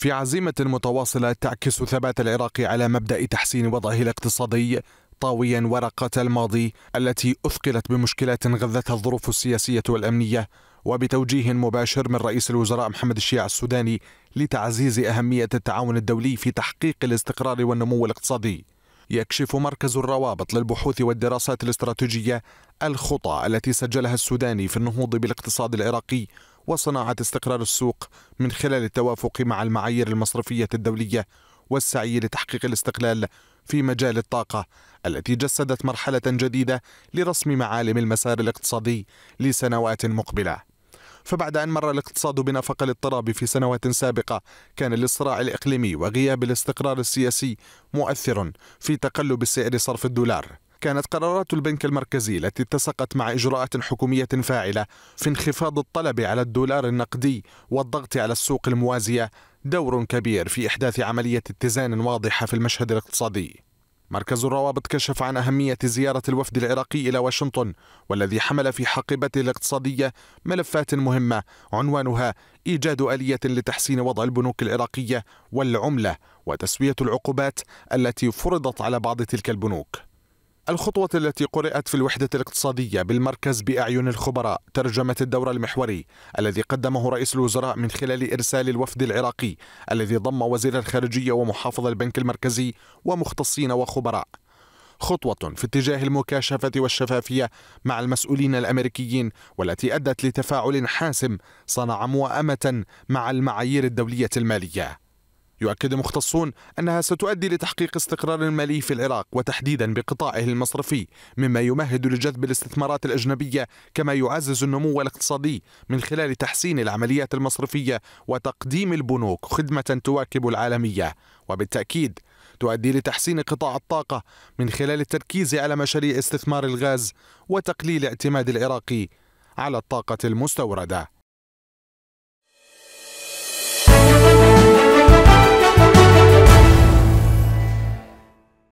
في عزيمة متواصلة تعكس ثبات العراق على مبدأ تحسين وضعه الاقتصادي طاويا ورقة الماضي التي أثقلت بمشكلات غذتها الظروف السياسية والأمنية وبتوجيه مباشر من رئيس الوزراء محمد الشيع السوداني لتعزيز أهمية التعاون الدولي في تحقيق الاستقرار والنمو الاقتصادي يكشف مركز الروابط للبحوث والدراسات الاستراتيجية الخطى التي سجلها السوداني في النهوض بالاقتصاد العراقي وصناعة استقرار السوق من خلال التوافق مع المعايير المصرفية الدولية والسعي لتحقيق الاستقلال في مجال الطاقة التي جسدت مرحلة جديدة لرسم معالم المسار الاقتصادي لسنوات مقبلة فبعد أن مر الاقتصاد بنفق الاضطراب في سنوات سابقة كان الصراع الإقليمي وغياب الاستقرار السياسي مؤثر في تقلب سعر صرف الدولار كانت قرارات البنك المركزي التي اتسقت مع إجراءات حكومية فاعلة في انخفاض الطلب على الدولار النقدي والضغط على السوق الموازية دور كبير في إحداث عملية اتزان واضحة في المشهد الاقتصادي مركز الروابط كشف عن أهمية زيارة الوفد العراقي إلى واشنطن والذي حمل في حقيبته الاقتصادية ملفات مهمة عنوانها إيجاد آلية لتحسين وضع البنوك العراقية والعملة وتسوية العقوبات التي فرضت على بعض تلك البنوك الخطوة التي قرأت في الوحدة الاقتصادية بالمركز بأعين الخبراء ترجمة الدور المحوري الذي قدمه رئيس الوزراء من خلال إرسال الوفد العراقي الذي ضم وزير الخارجية ومحافظ البنك المركزي ومختصين وخبراء خطوة في اتجاه المكاشفة والشفافية مع المسؤولين الأمريكيين والتي أدت لتفاعل حاسم صنع موائمة مع المعايير الدولية المالية يؤكد مختصون أنها ستؤدي لتحقيق استقرار مالي في العراق وتحديدا بقطاعه المصرفي مما يمهد لجذب الاستثمارات الأجنبية كما يعزز النمو الاقتصادي من خلال تحسين العمليات المصرفية وتقديم البنوك خدمة تواكب العالمية وبالتأكيد تؤدي لتحسين قطاع الطاقة من خلال التركيز على مشاريع استثمار الغاز وتقليل اعتماد العراقي على الطاقة المستوردة